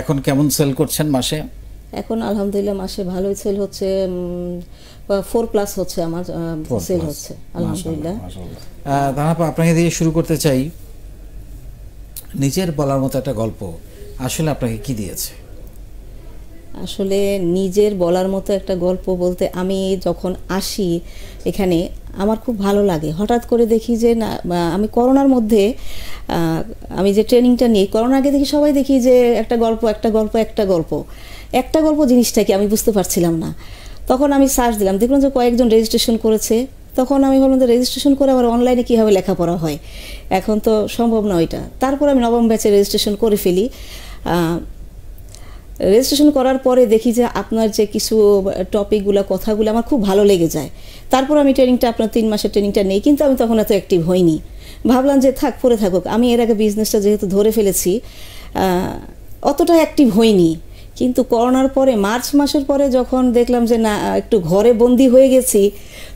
এখন কেমন সেল করছেন মাসে এখন আলহামদুলিল্লাহ মাসে ভালোই সেল হচ্ছে ফোর প্লাস হচ্ছে আমার সেল হচ্ছে আলহামদুলিল্লাহ তাহাপা আপনাকে দিয়ে শুরু করতে চাই নিজের বলার মতো একটা গল্প আসলে আপনাকে কি দিয়েছে আসলে নিজের বলার মতো একটা গল্প বলতে আমি যখন আসি এখানে আমার খুব ভালো লাগে হঠাৎ করে দেখি যে না আমি করোনার মধ্যে আমি যে ট্রেনিংটা নিই করোনা আগে দেখি সবাই দেখি যে একটা গল্প একটা গল্প একটা গল্প একটা গল্প জিনিসটা কি আমি বুঝতে পারছিলাম না তখন আমি সার্চ দিলাম দেখলাম যে কয়েকজন রেজিস্ট্রেশন করেছে তখন আমি ভাবলাম যে রেজিস্ট্রেশন করে আবার অনলাইনে কীভাবে লেখাপড়া হয় এখন তো সম্ভব না ওইটা তারপর আমি নবম ব্যাচে রেজিস্ট্রেশন করে ফেলি রেজিস্ট্রেশন করার পরে দেখি যে আপনার যে কিছু টপিকগুলো কথাগুলো আমার খুব ভালো লেগে যায় তারপর আমি ট্রেনিংটা আপনার তিন মাসের ট্রেনিংটা নেই কিন্তু আমি তখন এত অ্যাক্টিভ হইনি ভাবলাম যে থাক পরে থাকুক আমি এর আগে বিজনেসটা যেহেতু ধরে ফেলেছি অতটা অ্যাক্টিভ হইনি কিন্তু করোনার পরে মার্চ মাসের পরে যখন দেখলাম যে না একটু ঘরে বন্দি হয়ে গেছি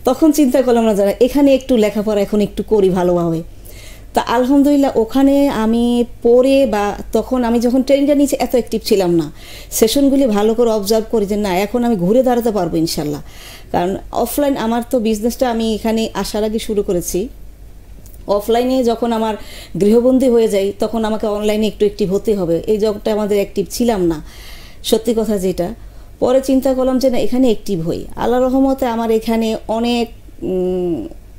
তখন চিন্তা করলাম না যারা এখানে একটু লেখাপড়া এখন একটু করি ভালোভাবে তা আলহামদুলিল্লাহ ওখানে আমি পড়ে বা তখন আমি যখন ট্রেনিংটা নিয়েছি এত অ্যাক্টিভ ছিলাম না সেশনগুলি ভালো করে অবজার্ভ করি যে না এখন আমি ঘুরে দাঁড়াতে পারবো ইনশাল্লাহ কারণ অফলাইন আমার তো বিজনেসটা আমি এখানে আসার আগে শুরু করেছি অফলাইনে যখন আমার গৃহবন্দী হয়ে যাই তখন আমাকে অনলাইনে একটু অ্যাক্টিভ হতে হবে এই জগটা আমাদের অ্যাক্টিভ ছিলাম না সত্যি কথা যেটা পরে চিন্তা করলাম যে না এখানে অ্যাক্টিভ হই আল্লাহ রহমতে আমার এখানে অনেক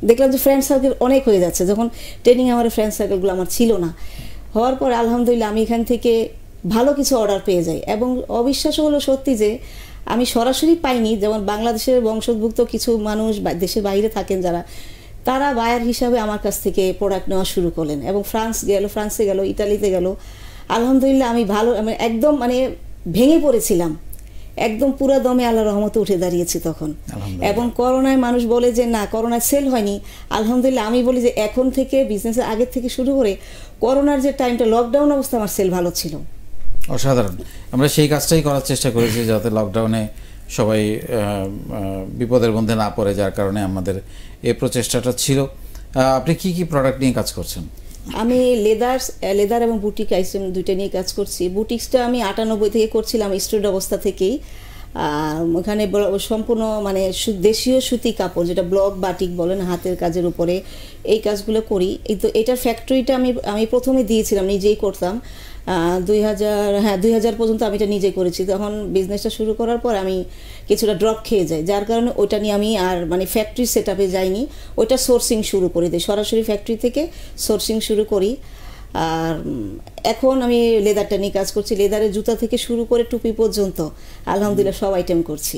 দেখলাম যে ফ্রেন্ড সার্কেল অনেক হয়ে যাচ্ছে যখন ট্রেনিং আমার ফ্রেন্ড সার্কেলগুলো আমার ছিল না হওয়ার পর আলহামদুলিল্লাহ আমি এখান থেকে ভালো কিছু অর্ডার পেয়ে যাই এবং অবিশ্বাস হলো সত্যি যে আমি সরাসরি পাইনি যেমন বাংলাদেশের বংশোদ্ভুক্ত কিছু মানুষ দেশের বাইরে থাকেন যারা তারা বায়ার হিসাবে আমার কাছ থেকে প্রোডাক্ট নেওয়া শুরু করলেন এবং ফ্রান্স গেল ফ্রান্সে গেল ইটালিতে গেল আলহামদুলিল্লাহ আমি ভালো একদম মানে ভেঙে পড়েছিলাম একদম পুরো দমে আল্লাহ রহমতে উঠে দাঁড়িয়েছি তখন এবং করোনায় মানুষ বলে যে না করোনায় সেল হয়নি আলহামদুলিল্লাহ আমি বলি যে এখন থেকে বিজনেসের আগের থেকে শুরু করে করোনার যে টাইমটা লকডাউন অবস্থা আমার সেল ভালো ছিল অসাধারণ আমরা সেই কাজটাই করার চেষ্টা করেছি যাতে লকডাউনে সবাই বিপদের মধ্যে না পড়ে যার কারণে আমাদের এ প্রচেষ্টাটা ছিল আপনি কি কি প্রোডাক্ট নিয়ে কাজ করছেন আমি লেদার্স লেদার এবং বুটিক আইসক্রিম দুইটা নিয়ে কাজ করছি বুটিক্সটা আমি আটানব্বই থেকে করছিলাম স্টুডেন্ট অবস্থা থেকেই ওখানে সম্পূর্ণ মানে দেশীয় সুতি কাপড় যেটা ব্লক বাটিক বলেন হাতের কাজের উপরে এই কাজগুলো করি এই তো এটার ফ্যাক্টরিটা আমি আমি প্রথমে দিয়েছিলাম নিজেই করতাম দুই হাজার হ্যাঁ পর্যন্ত আমি এটা নিজে করেছি তখন বিজনেসটা শুরু করার পর আমি কিছুটা ড্রপ খেয়ে যাই যার কারণে ওইটা নিয়ে আমি আর মানে ফ্যাক্টরি সেট আপে যাইনি ওইটা সোর্সিং শুরু করে দিই সরাসরি ফ্যাক্টরি থেকে সোর্সিং শুরু করি আর এখন আমি লেদারটা নিয়ে কাজ করছি লেদারের জুতা থেকে শুরু করে টুপি পর্যন্ত আলহামদুলিল্লাহ সব আইটেম করছি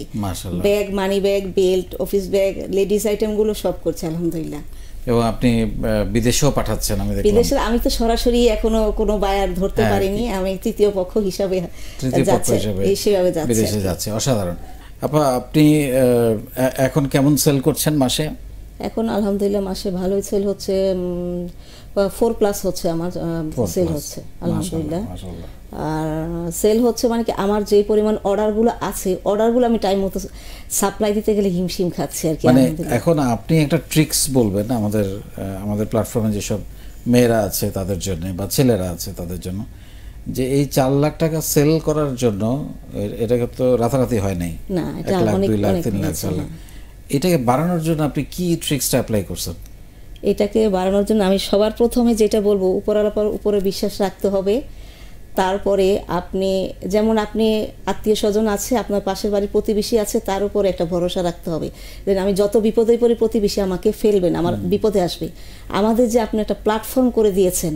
bag money bag belt office bag ladies আইটেমগুলো সব করছি আলহামদুলিল্লাহ এবং আপনি বিদেশেও পাঠাচ্ছেন আমি বিদেশে আমি তো সরাসরি এখনো কোনো বায়ার ধরতে হ্যাঁ, পারিনি আমি তৃতীয় পক্ষ হিসাবে তৃতীয় পক্ষ হিসাবে বিদেশে যাচ্ছে অসাধারণ আপা আপনি এখন কেমন সেল করছেন মাসে এখন আলহামদুলিল্লাহ মাসে ভালোই সেল হচ্ছে ফোর প্লাস হচ্ছে আমার সেল হচ্ছে আলহামদুলিল্লাহ আর সেল হচ্ছে মানে কি আমার যে পরিমাণ অর্ডারগুলো আছে অর্ডারগুলো আমি টাইম মতো সাপ্লাই দিতে গেলে হিমশিম খাচ্ছি আর কি মানে এখন আপনি একটা ট্রিক্স বলবেন আমাদের আমাদের প্ল্যাটফর্মে যেসব মেয়েরা আছে তাদের জন্য বা ছেলেরা আছে তাদের জন্য যে এই চার লাখ টাকা সেল করার জন্য এটাকে তো রাতারাতি হয় নাই এক লাখ দুই লাখ তিন লাখ চার লাখ হ্যাঁ। এটাকে বাড়ানোর জন্য আপনি কি ট্রিক্সটা অ্যাপ্লাই করছেন এটাকে বাড়ানোর জন্য আমি সবার প্রথমে যেটা বলবো উপরালাপার উপরে বিশ্বাস রাখতে হবে তারপরে আপনি যেমন আপনি আত্মীয় স্বজন আছে আপনার পাশের বাড়ির প্রতিবেশী আছে তার উপর একটা ভরসা রাখতে হবে যেন আমি যত বিপদে পড়ি প্রতিবেশী আমাকে ফেলবেন আমার বিপদে আসবে আমাদের যে আপনি একটা প্ল্যাটফর্ম করে দিয়েছেন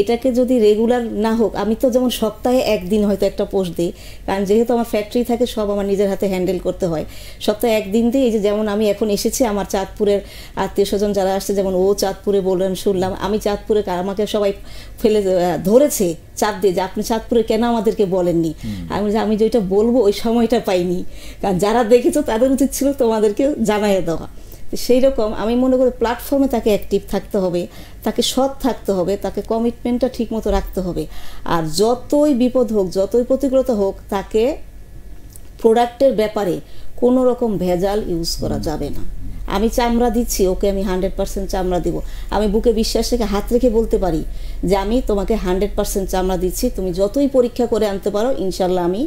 এটাকে যদি রেগুলার না হোক আমি তো যেমন সপ্তাহে একদিন হয়তো একটা পোস্ট দিই কারণ যেহেতু আমার ফ্যাক্টরি থাকে সব আমার নিজের হাতে হ্যান্ডেল করতে হয় সপ্তাহে একদিন দিয়ে এই যে যেমন আমি এখন এসেছি আমার চাঁদপুরের আত্মীয় স্বজন যারা আসছে যেমন ও চাঁদপুরে বললেন শুনলাম আমি চাঁদপুরে আমাকে সবাই ফেলে ধরেছে চাপ দিয়ে যে আপনি চাঁদপুরে কেন আমাদেরকে বলেননি আমি যে আমি যেটা বলবো ওই সময়টা পাইনি কারণ যারা দেখেছো তাদের উচিত ছিল তোমাদেরকে জানাই দেওয়া সেই রকম আমি মনে করি প্ল্যাটফর্মে তাকে অ্যাক্টিভ থাকতে হবে তাকে সৎ থাকতে হবে তাকে কমিটমেন্টটা ঠিকমতো রাখতে হবে আর যতই বিপদ হোক যতই প্রতিকূলতা হোক তাকে প্রোডাক্টের ব্যাপারে কোনো রকম ভেজাল ইউজ করা যাবে না আমি চামড়া দিচ্ছি ওকে আমি হান্ড্রেড পার্সেন্ট চামড়া দিব আমি বুকে বিশ্বাস রেখে হাত রেখে বলতে পারি যে আমি তোমাকে হান্ড্রেড পার্সেন্ট চামড়া দিচ্ছি তুমি যতই পরীক্ষা করে আনতে পারো ইনশাল্লাহ আমি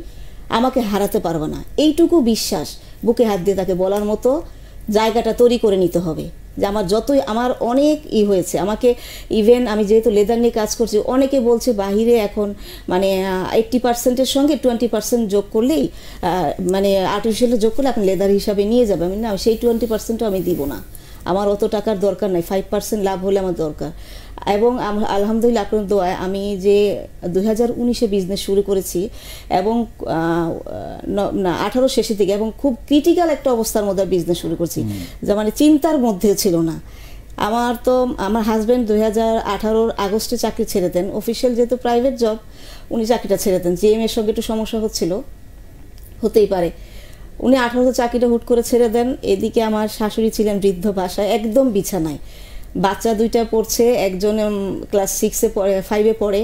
আমাকে হারাতে পারবো না এইটুকু বিশ্বাস বুকে হাত দিয়ে তাকে বলার মতো জায়গাটা তৈরি করে নিতে হবে যে আমার যতই আমার অনেক ই হয়েছে আমাকে ইভেন আমি যেহেতু লেদার নিয়ে কাজ করছি অনেকে বলছে বাহিরে এখন মানে এইট্টি পার্সেন্টের সঙ্গে টোয়েন্টি পার্সেন্ট যোগ করলেই মানে আর্টিফিশিয়াল যোগ করলে আপনি লেদার হিসাবে নিয়ে যাবে আমি না সেই টোয়েন্টি পার্সেন্টও আমি দিব না আমার অত টাকার দরকার নাই ফাইভ পার্সেন্ট লাভ হলে আমার দরকার এবং আলহামদুলিল্লাহ আপনার দোয়ায় আমি যে দুই হাজার উনিশে বিজনেস শুরু করেছি এবং না আঠারো শেষের দিকে এবং খুব ক্রিটিক্যাল একটা অবস্থার মধ্যে বিজনেস শুরু করছি যা মানে চিন্তার মধ্যে ছিল না আমার তো আমার হাজব্যান্ড দুই হাজার আঠারোর আগস্টে চাকরি ছেড়ে দেন অফিসিয়াল যেহেতু প্রাইভেট জব উনি চাকরিটা ছেড়ে দেন জিএম এর সঙ্গে একটু সমস্যা হচ্ছিল হতেই পারে উনি আঠারোতে চাকরিটা হুট করে ছেড়ে দেন এদিকে আমার শাশুড়ি ছিলেন বৃদ্ধ ভাষায় একদম বিছানায় বাচ্চা দুইটা পড়ছে একজন ক্লাস সিক্সে পড়ে ফাইভে পড়ে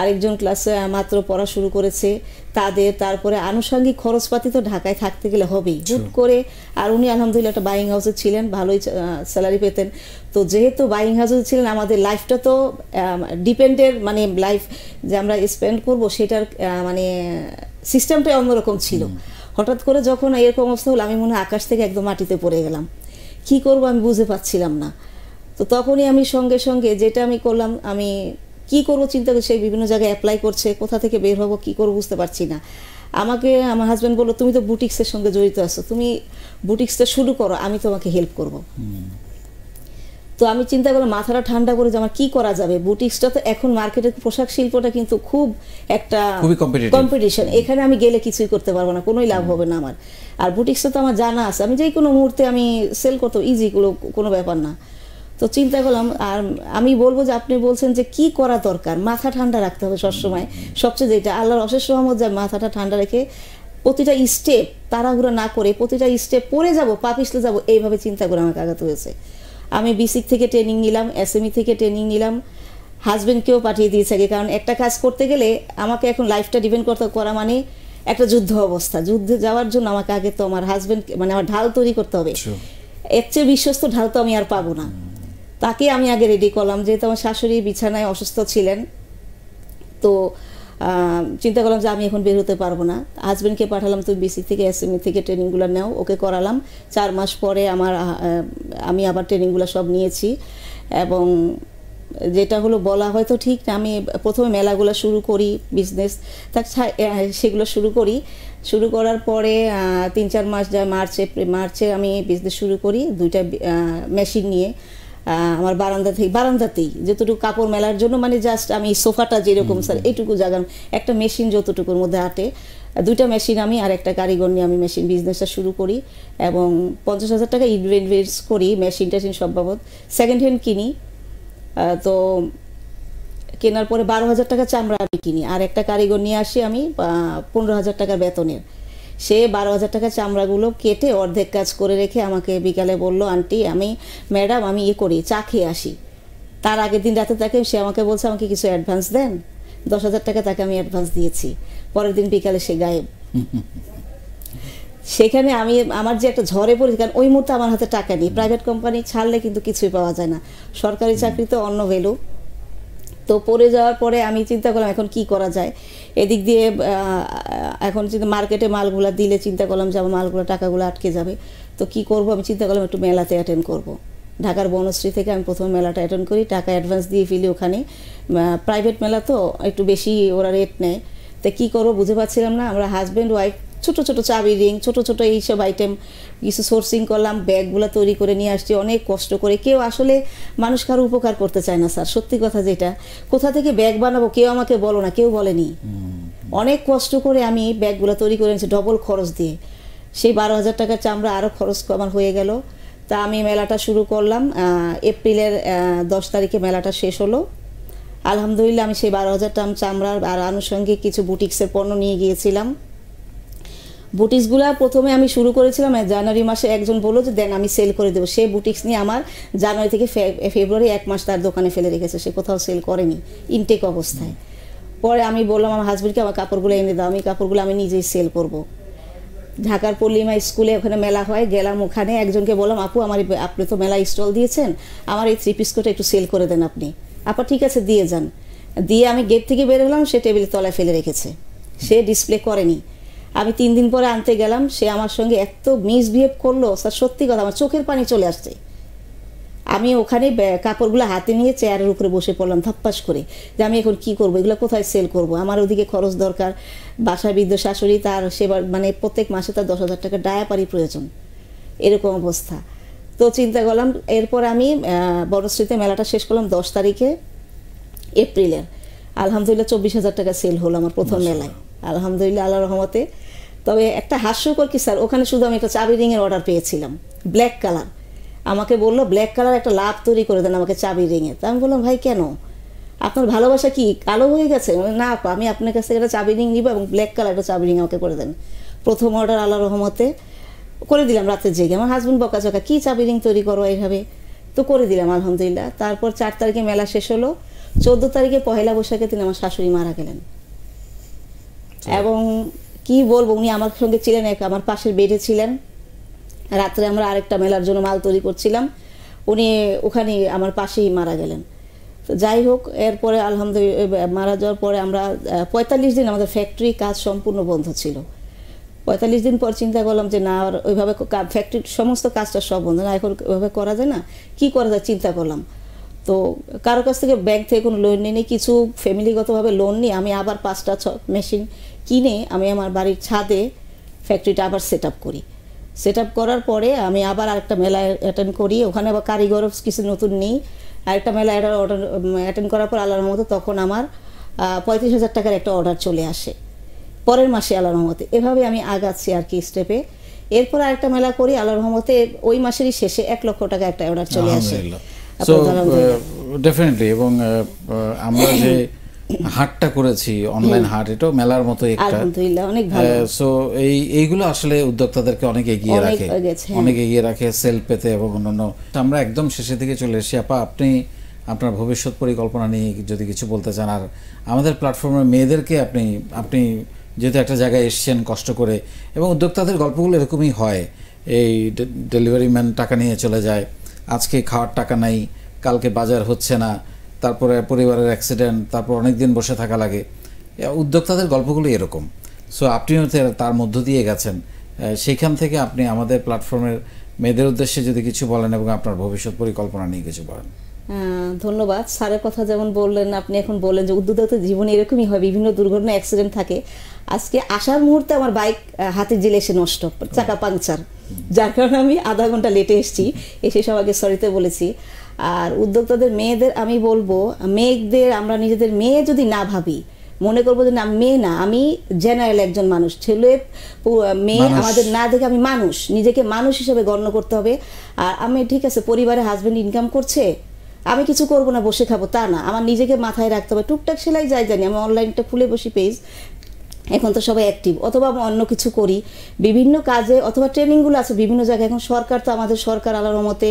আরেকজন ক্লাসে মাত্র পড়া শুরু করেছে তাদের তারপরে আনুষঙ্গিক খরচপাতি তো ঢাকায় থাকতে গেলে হবেই হুট করে আর উনি আলহামদুলিল্লাহ একটা বাইং হাউসে ছিলেন ভালোই স্যালারি পেতেন তো যেহেতু বাইং হাউসে ছিলেন আমাদের লাইফটা তো ডিপেন্ডের মানে লাইফ যে আমরা স্পেন্ড করব সেটার মানে সিস্টেমটাই অন্যরকম ছিল হঠাৎ করে যখন এরকম অবস্থা হলো আমি মনে হয় আকাশ থেকে একদম মাটিতে পড়ে গেলাম কি করব আমি বুঝে পাচ্ছিলাম না তো তখনই আমি সঙ্গে সঙ্গে যেটা আমি করলাম আমি কি করবো চিন্তা করছি বিভিন্ন জায়গায় অ্যাপ্লাই করছে কোথা থেকে বের হবো কী করবো বুঝতে পারছি না আমাকে আমার হাজব্যান্ড বললো তুমি তো বুটিক্সের সঙ্গে জড়িত আছো তুমি বুটিক্সটা শুরু করো আমি তোমাকে হেল্প করব তো আমি চিন্তা করলাম মাথাটা ঠান্ডা করে যে আমার কি করা যাবে বুটিক্সটা তো এখন মার্কেটের পোশাক শিল্পটা কিন্তু খুব একটা কম্পিটিশন এখানে আমি গেলে কিছুই করতে পারবো না কোনোই লাভ হবে না আমার আর বুটিক্সটা তো আমার জানা আছে আমি যে কোনো মুহূর্তে আমি সেল করতে ইজিগুলো কোনো ব্যাপার না তো চিন্তা করলাম আর আমি বলবো যে আপনি বলছেন যে কি করা দরকার মাথা ঠান্ডা রাখতে হবে সবসময় সবচেয়ে যেটা আল্লাহর অশেষ রহমত যা মাথাটা ঠান্ডা রেখে প্রতিটা স্টেপ তাড়াহুড়ো না করে প্রতিটা স্টেপ পরে যাব পা পিছলে যাবো এইভাবে চিন্তা করে আমাকে আঘাত হয়েছে আমি বিসিক থেকে ট্রেনিং নিলাম এসএমই e থেকে ট্রেনিং নিলাম হাজব্যান্ডকেও পাঠিয়ে দিয়েছে আগে কারণ একটা কাজ করতে গেলে আমাকে এখন লাইফটা ডিপেন্ড করতে করা মানে একটা যুদ্ধ অবস্থা যুদ্ধে যাওয়ার জন্য আমাকে আগে তো আমার হাজব্যান্ড মানে আমার ঢাল তৈরি করতে হবে এর চেয়ে বিশ্বস্ত ঢাল তো আমি আর পাবো না তাকে আমি আগে রেডি করলাম যেহেতু আমার শাশুড়ি বিছানায় অসুস্থ ছিলেন তো চিন্তা করলাম যে আমি এখন বের হতে পারবো না হাজব্যান্ডকে পাঠালাম তুমি বিসি থেকে এসএমই e থেকে ট্রেনিংগুলো নাও ওকে করালাম চার মাস পরে আমার আমি আবার ট্রেনিংগুলো সব নিয়েছি এবং যেটা হলো বলা হয়তো ঠিক না আমি প্রথমে মেলাগুলো শুরু করি বিজনেস তা সেগুলো শুরু করি শুরু করার পরে তিন চার মাস যায় মার্চে মার্চে আমি বিজনেস শুরু করি দুইটা মেশিন নিয়ে আমার বারান্দা থেকে বারান্দাতেই যতটুকু কাপড় মেলার জন্য মানে জাস্ট আমি সোফাটা যেরকম স্যার এইটুকু জাগান একটা মেশিন যতটুকুর মধ্যে আটে দুইটা মেশিন আমি আর একটা কারিগর নিয়ে আমি মেশিন বিজনেসটা শুরু করি এবং পঞ্চাশ হাজার টাকা ইনভেস্ট করি মেশিন টেশিন সব বাবদ সেকেন্ড হ্যান্ড কিনি তো কেনার পরে বারো হাজার টাকা চামড়া আমি কিনি আর একটা কারিগর নিয়ে আসি আমি পনেরো হাজার টাকার বেতনের সে বারো হাজার টাকা চামড়াগুলো কেটে অর্ধেক কাজ করে রেখে আমাকে বিকালে বলল আন্টি আমি ম্যাডাম আমি ইয়ে করি চা খেয়ে আসি তার আগের দিন রাতে তাকে সে আমাকে বলছে আমাকে কিছু অ্যাডভান্স দেন দশ হাজার টাকা তাকে আমি অ্যাডভান্স দিয়েছি পরের দিন বিকালে সে গায়েব সেখানে আমি আমার যে একটা ঝড়ে পড়েছি কারণ ওই মুহূর্তে আমার হাতে টাকা নেই প্রাইভেট কোম্পানি ছাড়লে কিন্তু কিছুই পাওয়া যায় না সরকারি চাকরি তো অন্য ভ্যালু তো পড়ে যাওয়ার পরে আমি চিন্তা করলাম এখন কি করা যায় এদিক দিয়ে এখন চিন্তা মার্কেটে মালগুলো দিলে চিন্তা করলাম যে আমার মালগুলো টাকাগুলো আটকে যাবে তো কি করব আমি চিন্তা করলাম একটু মেলাতে অ্যাটেন্ড করব। ঢাকার বনশ্রী থেকে আমি প্রথমে মেলাটা অ্যাটেন্ড করি টাকা অ্যাডভান্স দিয়ে ফেলি ওখানে প্রাইভেট মেলা তো একটু বেশি ওরা রেট নেয় তা কী করবো বুঝে পাচ্ছিলাম না আমরা হাজব্যান্ড ওয়াইফ ছোটো ছোটো চাবি রিং ছোটো ছোটো এইসব আইটেম কিছু সোর্সিং করলাম ব্যাগগুলো তৈরি করে নিয়ে আসছি অনেক কষ্ট করে কেউ আসলে মানুষ কারো উপকার করতে চায় না স্যার সত্যি কথা যেটা কোথা থেকে ব্যাগ বানাবো কেউ আমাকে বলো না কেউ বলেনি অনেক কষ্ট করে আমি ব্যাগগুলো তৈরি করে এনেছি ডবল খরচ দিয়ে সেই বারো হাজার টাকার চামড়া আরও খরচ আমার হয়ে গেল তা আমি মেলাটা শুরু করলাম এপ্রিলের দশ তারিখে মেলাটা শেষ হলো আলহামদুলিল্লাহ আমি সেই বারো হাজার টাম চামড়ার আর আনুষঙ্গিক কিছু বুটিক্সের পণ্য নিয়ে গিয়েছিলাম বুটিক্সগুলো প্রথমে আমি শুরু করেছিলাম জানুয়ারি মাসে একজন বললো যে দেন আমি সেল করে দেবো সে বুটিক্স নিয়ে আমার জানুয়ারি থেকে ফেব্রুয়ারি এক মাস তার দোকানে ফেলে রেখেছে সে কোথাও সেল করেনি ইনটেক অবস্থায় পরে আমি বললাম আমার হাজব্যান্ডকে আমার কাপড়গুলো এনে দাও আমি কাপড়গুলো আমি নিজেই সেল করব। ঢাকার পল্লিমা স্কুলে ওখানে মেলা হয় গেলাম ওখানে একজনকে বললাম আপু আমার আপনি তো মেলা স্টল দিয়েছেন আমার এই থ্রি পিসকোটা একটু সেল করে দেন আপনি আপা ঠিক আছে দিয়ে যান দিয়ে আমি গেট থেকে বের হলাম সে টেবিল তলায় ফেলে রেখেছে সে ডিসপ্লে করেনি আমি তিন দিন পরে আনতে গেলাম সে আমার সঙ্গে এত মিসবিহেভ করলো স্যার সত্যি কথা আমার চোখের পানি চলে আসছে আমি ওখানে কাপড়গুলো হাতে নিয়ে চেয়ারের উপরে বসে পড়লাম ধপ্পাস করে যে আমি এখন কি করব এগুলো কোথায় সেল করব আমার ওদিকে খরচ দরকার বাসা বৃদ্ধ শাশুড়ি তার সেবার মানে প্রত্যেক মাসে তার দশ হাজার টাকা ডায়াপারি প্রয়োজন এরকম অবস্থা তো চিন্তা করলাম এরপর আমি বনশ্রীতে মেলাটা শেষ করলাম দশ তারিখে এপ্রিলের আলহামদুলিল্লাহ চব্বিশ হাজার টাকা সেল হলো আমার প্রথম মেলায় আলহামদুলিল্লাহ আল্লাহ রহমতে তবে একটা হাস্যকর কি স্যার ওখানে শুধু আমি একটা চাবি রিংয়ের অর্ডার পেয়েছিলাম ব্ল্যাক কালার আমাকে বললো ব্ল্যাক কালার একটা লাভ তৈরি করে দেন আমাকে চাবি রিংয়ে তা আমি বললাম ভাই কেন আপনার ভালোবাসা কি কালো হয়ে গেছে না আমি আপনার কাছে একটা চাবি রিং নিব এবং ব্ল্যাক কালার একটা চাবি রিং আমাকে করে দেন প্রথম অর্ডার আল্লাহ রহমতে করে দিলাম রাতে জেগে আমার হাজব্যান্ড চকা কী চাবি রিং তৈরি করো এইভাবে তো করে দিলাম আলহামদুলিল্লাহ তারপর চার তারিখে মেলা শেষ হলো চোদ্দো তারিখে পহেলা বৈশাখে তিনি আমার শাশুড়ি মারা গেলেন এবং কি বলবো উনি আমার সঙ্গে ছিলেন এক আমার পাশের বেডে ছিলেন রাত্রে আমরা আরেকটা মেলার জন্য মাল তৈরি করছিলাম উনি ওখানে আমার পাশেই মারা গেলেন তো যাই হোক এরপরে আলহামদুলিল্লাহ মারা যাওয়ার পরে আমরা পঁয়তাল্লিশ দিন আমাদের ফ্যাক্টরি কাজ সম্পূর্ণ বন্ধ ছিল পঁয়তাল্লিশ দিন পর চিন্তা করলাম যে না আর ওইভাবে ফ্যাক্টরির সমস্ত কাজটা সব বন্ধ না এখন ওইভাবে করা যায় না কি করা যায় চিন্তা করলাম তো কারো কাছ থেকে ব্যাংক থেকে কোনো লোন নিই কিছু ফ্যামিলিগতভাবে লোন নিই আমি আবার পাঁচটা ছ মেশিন কিনে আমি আমার বাড়ির ছাদে ফ্যাক্টরিটা আবার সেট করি সেট করার পরে আমি আবার আরেকটা মেলা অ্যাটেন্ড করি ওখানে আবার কারিগর কিছু নতুন নেই আরেকটা মেলা অ্যাটেন্ড করার পর আল্লাহর মতো তখন আমার পঁয়ত্রিশ হাজার টাকার একটা অর্ডার চলে আসে পরের মাসে আল্লাহ রহমতে এভাবে আমি আগাচ্ছি আর কি স্টেপে এরপর আরেকটা মেলা করি আল্লাহ রহমতে ওই মাসেরই শেষে এক লক্ষ টাকা একটা অর্ডার চলে আসে ডেফিনেটলি এবং আমরা যে হাটটা করেছি অনলাইন হাট এটাও মেলার মতো একটা অনেক ভালো সো এই এইগুলো আসলে উদ্যোক্তাদেরকে অনেক এগিয়ে রাখে অনেক এগিয়ে রাখে সেল পেতে এবং অন্যান্য আমরা একদম শেষের দিকে চলে এসেছি আপা আপনি আপনার ভবিষ্যৎ পরিকল্পনা নিয়ে যদি কিছু বলতে চান আর আমাদের প্ল্যাটফর্মের মেয়েদেরকে আপনি আপনি যেহেতু একটা জায়গায় এসছেন কষ্ট করে এবং উদ্যোক্তাদের গল্পগুলো এরকমই হয় এই ডেলিভারি ম্যান টাকা নিয়ে চলে যায় আজকে খাওয়ার টাকা নাই কালকে বাজার হচ্ছে না তারপরে পরিবারের অ্যাক্সিডেন্ট তারপর অনেক দিন বসে থাকা লাগে উদ্যোক্তাদের গল্পগুলো এরকম সো আপনিও তার মধ্য দিয়ে গেছেন সেইখান থেকে আপনি আমাদের প্ল্যাটফর্মের মেয়েদের উদ্দেশ্যে যদি কিছু বলেন এবং আপনার ভবিষ্যৎ পরিকল্পনা নিয়ে কিছু বলেন ধন্যবাদ স্যারের কথা যেমন বললেন আপনি এখন বললেন যে উদ্যোক্তা জীবনে এরকমই হয় বিভিন্ন দুর্ঘটনা অ্যাক্সিডেন্ট থাকে আজকে আসার মুহূর্তে আমার বাইক হাতে জেলে এসে নষ্ট চাকা পাংচার যার কারণে আমি আধা ঘন্টা লেটে এসেছি এসে সবাইকে সরিতে বলেছি আর উদ্যোক্তাদের মেয়েদের আমি বলবো মেয়েদের আমরা নিজেদের মেয়ে যদি না ভাবি মনে করবো যে না মেয়ে না আমি জেনারেল একজন মানুষ ছেলে মেয়ে আমাদের না দেখে আমি মানুষ নিজেকে মানুষ হিসেবে গণ্য করতে হবে আর আমি ঠিক আছে পরিবারে হাজব্যান্ড ইনকাম করছে আমি কিছু করব না বসে খাবো তা না আমার নিজেকে মাথায় রাখতে হবে টুকটাক সেলাই যাই জানি আমি অনলাইনটা খুলে বসি পেজ এখন তো সবাই অ্যাক্টিভ অথবা অন্য কিছু করি বিভিন্ন কাজে অথবা ট্রেনিংগুলো আছে বিভিন্ন জায়গায় এখন সরকার তো আমাদের সরকার আল্লাহর মতে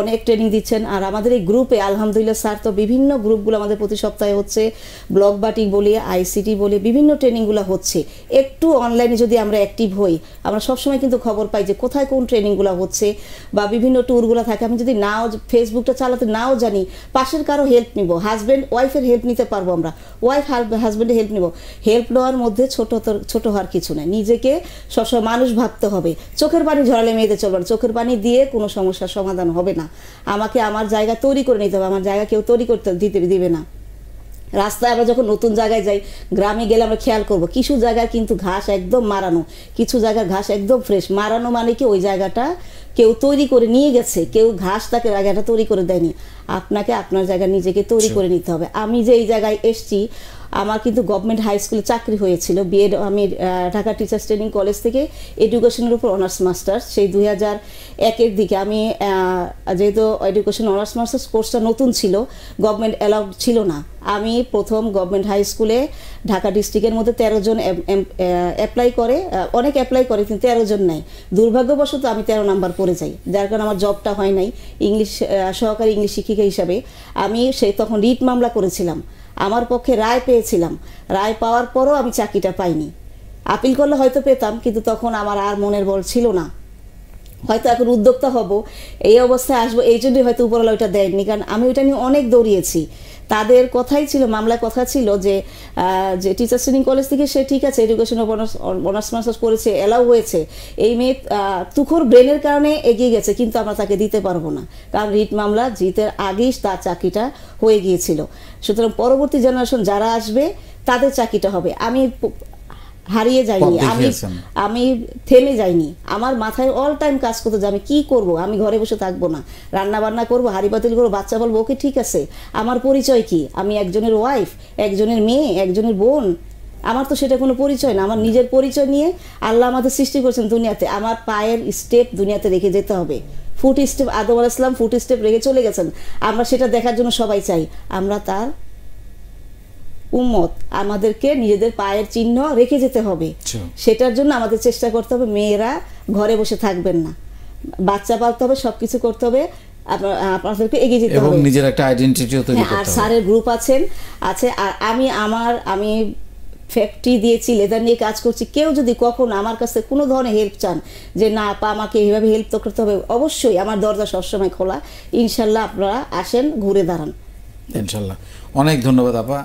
অনেক ট্রেনিং দিচ্ছেন আর আমাদের এই গ্রুপে আলহামদুলিল্লাহ স্যার তো বিভিন্ন গ্রুপগুলো আমাদের প্রতি সপ্তাহে হচ্ছে ব্লক বাটিক বলি আইসিটি বলি বিভিন্ন ট্রেনিংগুলো হচ্ছে একটু অনলাইনে যদি আমরা অ্যাক্টিভ হই আমরা সবসময় কিন্তু খবর পাই যে কোথায় কোন ট্রেনিংগুলো হচ্ছে বা বিভিন্ন ট্যুরগুলো থাকে আমি যদি নাও ফেসবুকটা চালাতে নাও জানি পাশের কারো হেল্প নিব হাজব্যান্ড ওয়াইফের হেল্প নিতে পারবো আমরা ওয়াইফ হাজব্যান্ডের হেল্প নিব হেল্প নেওয়ার মধ্যে ছোট ছোট হওয়ার কিছু নেই নিজেকে সবসময় মানুষ ভাবতে হবে চোখের পানি ঝরালে মেয়েদের চলবে না চোখের পানি দিয়ে কোনো সমস্যার সমাধান হবে না আমাকে আমার জায়গা তৈরি করে নিতে হবে আমার জায়গা কেউ তৈরি করতে দিতে দিবে না রাস্তায় আমরা যখন নতুন জায়গায় যাই গ্রামে গেলে আমরা খেয়াল করব কিছু জায়গায় কিন্তু ঘাস একদম মারানো কিছু জায়গায় ঘাস একদম ফ্রেশ মারানো মানে কি ওই জায়গাটা কেউ তৈরি করে নিয়ে গেছে কেউ ঘাস তাকে জায়গাটা তৈরি করে দেয়নি আপনাকে আপনার জায়গা নিজেকে তৈরি আচ্ছা। করে নিতে হবে আমি যে এই জায়গায় এসছি আমার কিন্তু গভর্নমেন্ট হাই স্কুলে চাকরি হয়েছিল বিএড আমি ঢাকা টিচার্স ট্রেনিং কলেজ থেকে এডুকেশনের উপর অনার্স মাস্টার্স সেই দুই হাজার একের দিকে আমি যেহেতু এডুকেশন অনার্স মাস্টার্স কোর্সটা নতুন ছিল গভর্নমেন্ট অ্যালাউড ছিল না আমি প্রথম গভর্নমেন্ট হাই স্কুলে ঢাকা ডিস্ট্রিক্টের মধ্যে তেরো জন অ্যাপ্লাই করে অনেক অ্যাপ্লাই করে কিন্তু তেরো জন নেয় দুর্ভাগ্যবশত আমি তেরো নাম্বার করে যাই যার কারণে আমার জবটা হয় নাই ইংলিশ সহকারী ইংলিশ শিক্ষিকা হিসাবে আমি সে তখন রিট মামলা করেছিলাম আমার পক্ষে রায় পেয়েছিলাম রায় পাওয়ার পরও আমি চাকরিটা পাইনি আপিল করলে হয়তো পেতাম কিন্তু তখন আমার আর মনের বল ছিল না হয়তো এখন উদ্যোক্তা হব এই অবস্থায় আসবো এই জন্যই হয়তো উপরওয়ালা ওইটা দেয়নি কারণ আমি ওইটা নিয়ে অনেক দৌড়িয়েছি তাদের কথাই ছিল মামলার কথা ছিল যে যে টিচার ট্রেনিং কলেজ থেকে সে ঠিক আছে এডুকেশন অনার্স মাস্টার্স করেছে অ্যালাউ হয়েছে এই মেয়ে তুখর ব্রেনের কারণে এগিয়ে গেছে কিন্তু আমরা তাকে দিতে পারবো না কারণ রিট মামলা জিতের আগেই তার চাকরিটা হয়ে গিয়েছিল সুতরাং পরবর্তী জেনারেশন যারা আসবে তাদের চাকরিটা হবে আমি হারিয়ে যাইনি আমি আমি থেমে যাইনি আমার মাথায় অল টাইম কাজ করতে যে আমি কি করব আমি ঘরে বসে থাকবো না রান্না বান্না করবো হারি বাতিল করবো বাচ্চা বলবো ওকে ঠিক আছে আমার পরিচয় কি আমি একজনের ওয়াইফ একজনের মেয়ে একজনের বোন আমার তো সেটা কোনো পরিচয় না আমার নিজের পরিচয় নিয়ে আল্লাহ আমাদের সৃষ্টি করেছেন দুনিয়াতে আমার পায়ের স্টেপ দুনিয়াতে রেখে যেতে হবে ফুট স্টেপ আদম আলাইসলাম ফুট স্টেপ রেখে চলে গেছেন আমরা সেটা দেখার জন্য সবাই চাই আমরা তার উম্মত আমাদেরকে নিজেদের পায়ের চিহ্ন রেখে যেতে হবে আচ্ছা। সেটার জন্য আমাদের চেষ্টা করতে হবে মেয়েরা ঘরে বসে থাকবেন না বাচ্চা পালতে হবে সবকিছু করতে হবে আপনাদেরকে এগিয়ে যেতে হবে নিজের একটা আইডেন্টিটিও তৈরি হ্যাঁ, করতে হবে আর স্যারের গ্রুপ আছেন আছে আর আমি আমার আমি ফ্যাক্টরি দিয়েছি লেদার নিয়ে কাজ করছি কেউ যদি কখনো আমার কাছে কোনো ধরনের হেল্প চান যে না আপা আমাকে এইভাবে হেল্প তো করতে হবে অবশ্যই আমার দরজা সবসময় খোলা ইনশাল্লাহ আপনারা আসেন ঘুরে দাঁড়ান ইনশাল্লাহ অনেক ধন্যবাদ আপা